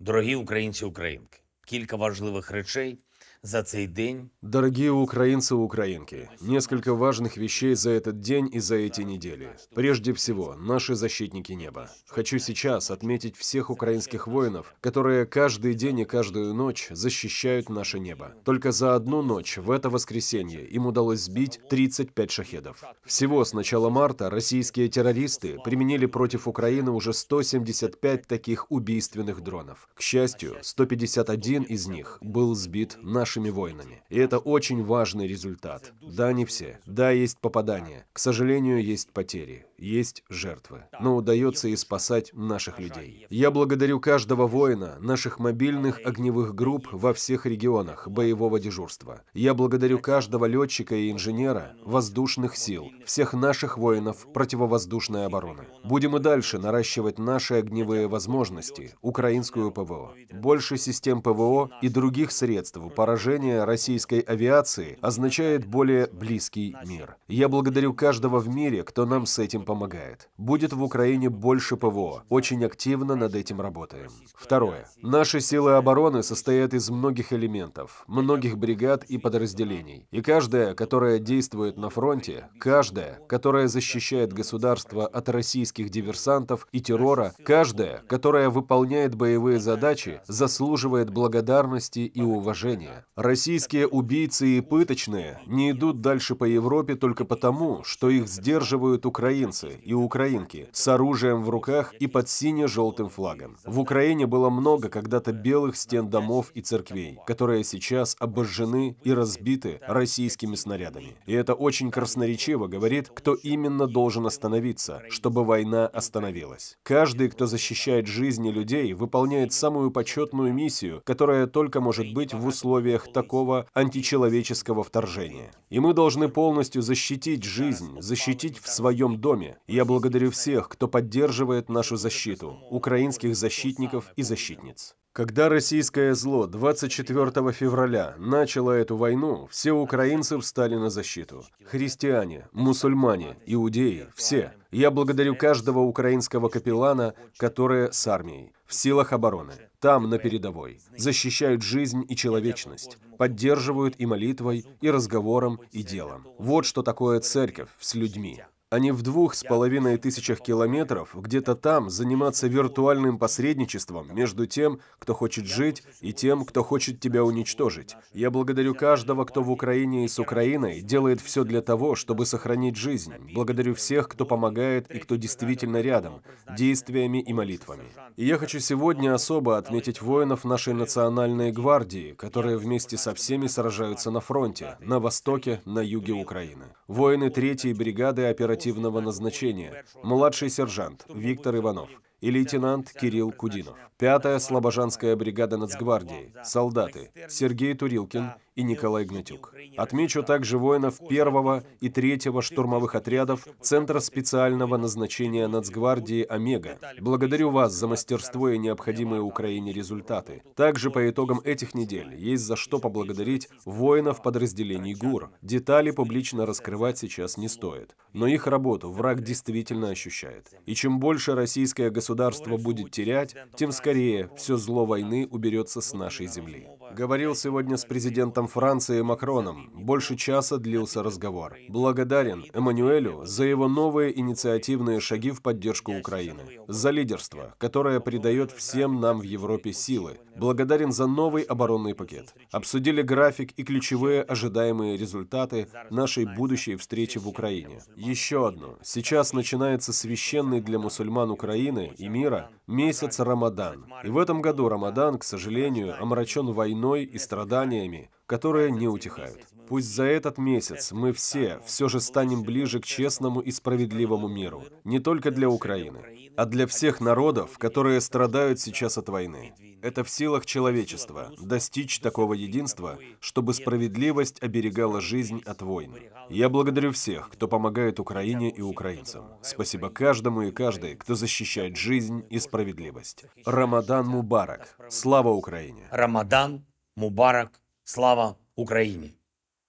Дорогі українці, українки, кілька важливих речей, за цей день. Дорогие украинцы и украинки, несколько важных вещей за этот день и за эти недели. Прежде всего, наши защитники неба. Хочу сейчас отметить всех украинских воинов, которые каждый день и каждую ночь защищают наше небо. Только за одну ночь, в это воскресенье, им удалось сбить 35 шахедов. Всего с начала марта российские террористы применили против Украины уже 175 таких убийственных дронов. К счастью, 151 из них был сбит нашим нашими воинами. И это очень важный результат. Да, не все. Да, есть попадания. К сожалению, есть потери. Есть жертвы. Но удается и спасать наших людей. Я благодарю каждого воина, наших мобильных огневых групп во всех регионах боевого дежурства. Я благодарю каждого летчика и инженера, воздушных сил, всех наших воинов противовоздушной обороны. Будем и дальше наращивать наши огневые возможности, украинскую ПВО. Больше систем ПВО и других средств поражения поражение российской авиации означает более близкий мир. Я благодарю каждого в мире, кто нам с этим помогает. Будет в Украине больше ПВО. Очень активно над этим работаем. Второе. Наши силы обороны состоят из многих элементов, многих бригад и подразделений. И каждая, которая действует на фронте, каждая, которая защищает государство от российских диверсантов и террора, каждая, которая выполняет боевые задачи, заслуживает благодарности и уважения. Российские убийцы и пыточные не идут дальше по Европе только потому, что их сдерживают украинцы и украинки с оружием в руках и под сине-желтым флагом. В Украине было много когда-то белых стен домов и церквей, которые сейчас обожжены и разбиты российскими снарядами. И это очень красноречиво говорит, кто именно должен остановиться, чтобы война остановилась. Каждый, кто защищает жизни людей, выполняет самую почетную миссию, которая только может быть в условиях условиях такого античеловеческого вторжения. И мы должны полностью защитить жизнь, защитить в своем доме. я благодарю всех, кто поддерживает нашу защиту, украинских защитников и защитниц. Когда российское зло 24 февраля начало эту войну, все украинцы встали на защиту. Христиане, мусульмане, иудеи, все. Я благодарю каждого украинского капеллана, которые с армией, в силах обороны, там, на передовой, защищают жизнь и человечность, поддерживают и молитвой, и разговором, и делом. Вот что такое церковь с людьми а не в двух с половиной тысячах километров где-то там заниматься виртуальным посредничеством между тем, кто хочет жить, и тем, кто хочет тебя уничтожить. Я благодарю каждого, кто в Украине и с Украиной делает все для того, чтобы сохранить жизнь. Благодарю всех, кто помогает и кто действительно рядом, действиями и молитвами. И я хочу сегодня особо отметить воинов нашей национальной гвардии, которые вместе со всеми сражаются на фронте, на востоке, на юге Украины. Воины 3-й бригады оперативной оперативного назначения, младший сержант Виктор Иванов и лейтенант Кирилл Кудинов, Пятая я Слобожанская бригада Нацгвардии, солдаты Сергей Турилкин и Николай Гнатюк. Отмечу также воинов первого и третьего штурмовых отрядов Центра специального назначения Нацгвардии «Омега». Благодарю вас за мастерство и необходимые Украине результаты. Также по итогам этих недель есть за что поблагодарить воинов подразделений ГУР. Детали публично раскрывать сейчас не стоит. Но их работу враг действительно ощущает. И чем больше российское государство будет терять, тем скорее все зло войны уберется с нашей земли. Говорил сегодня с президентом Франции Макроном. Больше часа длился разговор. Благодарен Эммануэлю за его новые инициативные шаги в поддержку Украины. За лидерство, которое придает всем нам в Европе силы. Благодарен за новый оборонный пакет. Обсудили график и ключевые ожидаемые результаты нашей будущей встречи в Украине. Еще одно. Сейчас начинается священный для мусульман Украины и мира месяц Рамадан. И в этом году Рамадан, к сожалению, омрачен войной войной и страданиями, которые не утихают. Пусть за этот месяц мы все все же станем ближе к честному и справедливому миру, не только для Украины, а для всех народов, которые страдают сейчас от войны. Это в силах человечества достичь такого единства, чтобы справедливость оберегала жизнь от войн. Я благодарю всех, кто помогает Украине и украинцам. Спасибо каждому и каждой, кто защищает жизнь и справедливость. Рамадан Мубарак. Слава Украине! Рамадан Мубарак, слава Україні!